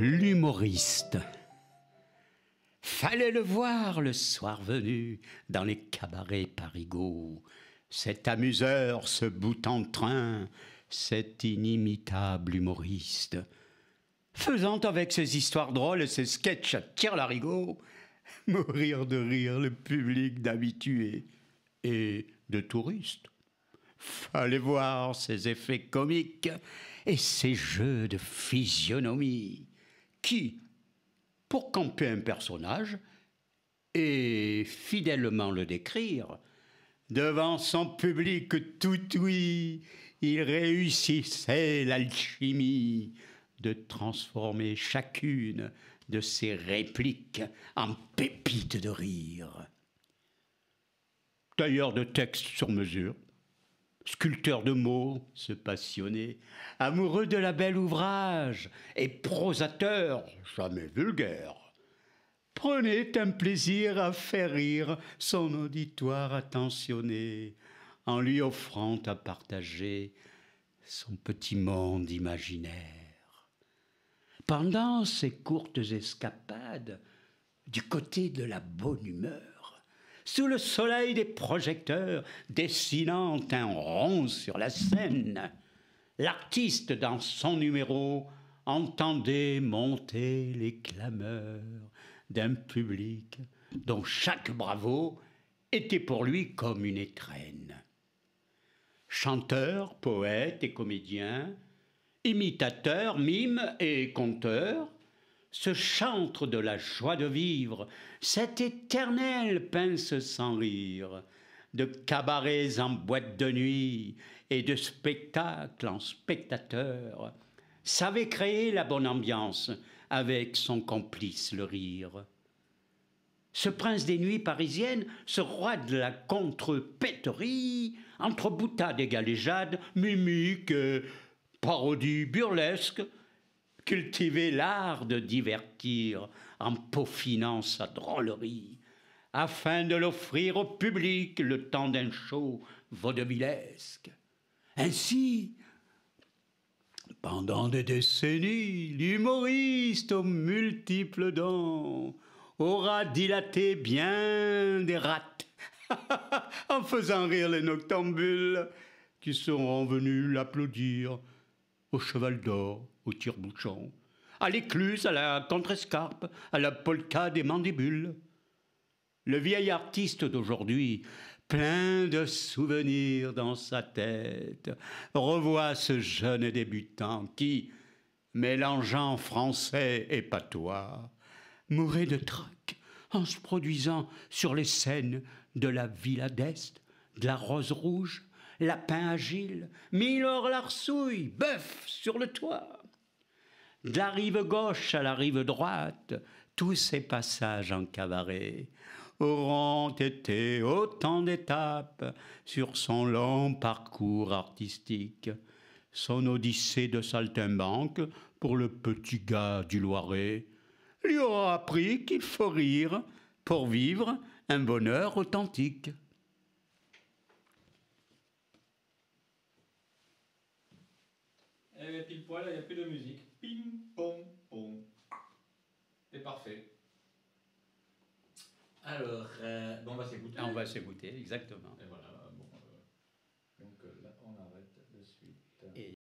l'humoriste. Fallait le voir le soir venu dans les cabarets parigots, cet amuseur, ce bout en train, cet inimitable humoriste, faisant avec ses histoires drôles et ses sketchs à tire-larigot, mourir de rire le public d'habitués et de touristes. Fallait voir ses effets comiques et ses jeux de physionomie qui, pour camper un personnage, et fidèlement le décrire, devant son public tout oui, il réussissait l'alchimie de transformer chacune de ses répliques en pépites de rire. D'ailleurs, de texte sur mesure, sculpteur de mots, ce passionné, amoureux de la belle ouvrage et prosateur, jamais vulgaire, prenait un plaisir à faire rire son auditoire attentionné, en lui offrant à partager son petit monde imaginaire. Pendant ses courtes escapades, du côté de la bonne humeur, sous le soleil des projecteurs, dessinant un rond sur la scène. L'artiste, dans son numéro, entendait monter les clameurs d'un public dont chaque bravo était pour lui comme une étrenne. Chanteur, poète et comédien, imitateur, mime et conteur, ce chantre de la joie de vivre, cet éternel pince sans rire, de cabarets en boîte de nuit et de spectacles en spectateur, savait créer la bonne ambiance avec son complice le rire. Ce prince des nuits parisiennes, ce roi de la contrepéterie, entre boutades et galéjades, mimiques et euh, parodies burlesques, cultiver l'art de divertir en peaufinant sa drôlerie, afin de l'offrir au public le temps d'un show vaudevillesque. Ainsi, pendant des décennies, l'humoriste aux multiples dents aura dilaté bien des rates en faisant rire les noctambules qui seront venus l'applaudir au cheval d'or bouchon à l'écluse, à la contrescarpe, à la polka des mandibules. Le vieil artiste d'aujourd'hui, plein de souvenirs dans sa tête, revoit ce jeune débutant qui, mélangeant français et patois, mourait de trac en se produisant sur les scènes de la Villa d'Est, de la Rose Rouge, Lapin Agile, Milor Larsouille, Bœuf sur le toit de la rive gauche à la rive droite, tous ces passages en cabaret auront été autant d'étapes sur son long parcours artistique, son odyssée de saltimbanque pour le petit gars du Loiret, lui aura appris qu'il faut rire pour vivre un bonheur authentique. a pile poil, il n'y a plus de musique. Ping, pom, pom. C'est parfait. Alors, euh, bon, on va s'écouter. Ah, on va s'écouter, exactement. Et voilà, bon. Euh, donc euh, là, on arrête de suite. Et